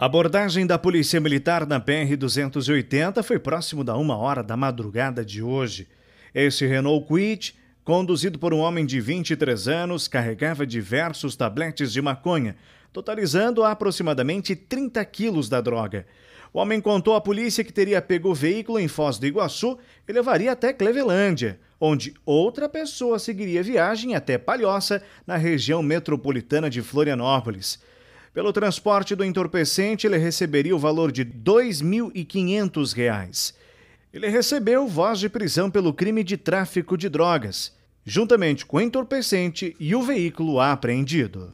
A abordagem da Polícia Militar na BR-280 foi próximo da uma hora da madrugada de hoje. Esse Renault Quid, conduzido por um homem de 23 anos, carregava diversos tabletes de maconha, totalizando aproximadamente 30 quilos da droga. O homem contou à polícia que teria pego o veículo em Foz do Iguaçu e levaria até Clevelândia, onde outra pessoa seguiria viagem até Palhoça, na região metropolitana de Florianópolis. Pelo transporte do entorpecente, ele receberia o valor de R$ 2.500. Ele recebeu voz de prisão pelo crime de tráfico de drogas, juntamente com o entorpecente e o veículo apreendido.